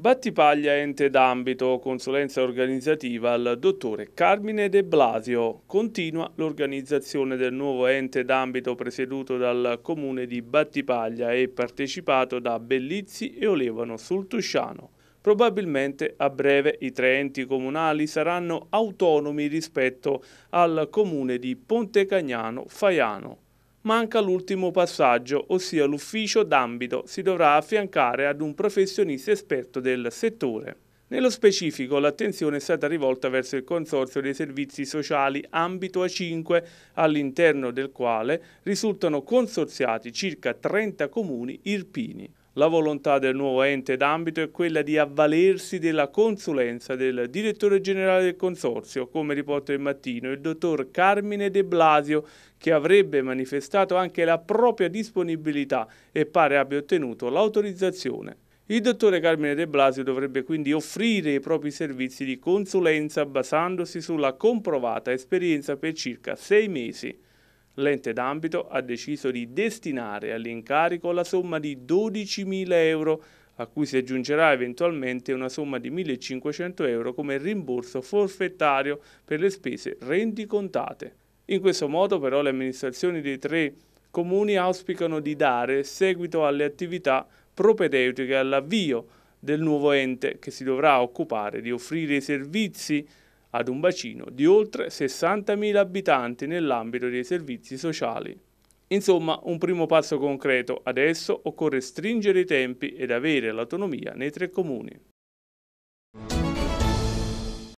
Battipaglia ente d'ambito, consulenza organizzativa al dottore Carmine De Blasio. Continua l'organizzazione del nuovo ente d'ambito presieduto dal comune di Battipaglia e partecipato da Bellizzi e Olevano sul Tusciano. Probabilmente a breve i tre enti comunali saranno autonomi rispetto al comune di Pontecagnano Faiano manca l'ultimo passaggio, ossia l'ufficio d'ambito si dovrà affiancare ad un professionista esperto del settore. Nello specifico l'attenzione è stata rivolta verso il Consorzio dei Servizi Sociali Ambito A5, all'interno del quale risultano consorziati circa 30 comuni irpini. La volontà del nuovo ente d'ambito è quella di avvalersi della consulenza del direttore generale del consorzio, come riporta il mattino, il dottor Carmine De Blasio, che avrebbe manifestato anche la propria disponibilità e pare abbia ottenuto l'autorizzazione. Il dottore Carmine De Blasio dovrebbe quindi offrire i propri servizi di consulenza basandosi sulla comprovata esperienza per circa sei mesi l'ente d'ambito ha deciso di destinare all'incarico la somma di 12.000 euro, a cui si aggiungerà eventualmente una somma di 1.500 euro come rimborso forfettario per le spese rendicontate. In questo modo però le amministrazioni dei tre comuni auspicano di dare seguito alle attività propedeutiche all'avvio del nuovo ente che si dovrà occupare di offrire i servizi ad un bacino di oltre 60.000 abitanti nell'ambito dei servizi sociali. Insomma, un primo passo concreto, adesso occorre stringere i tempi ed avere l'autonomia nei tre comuni.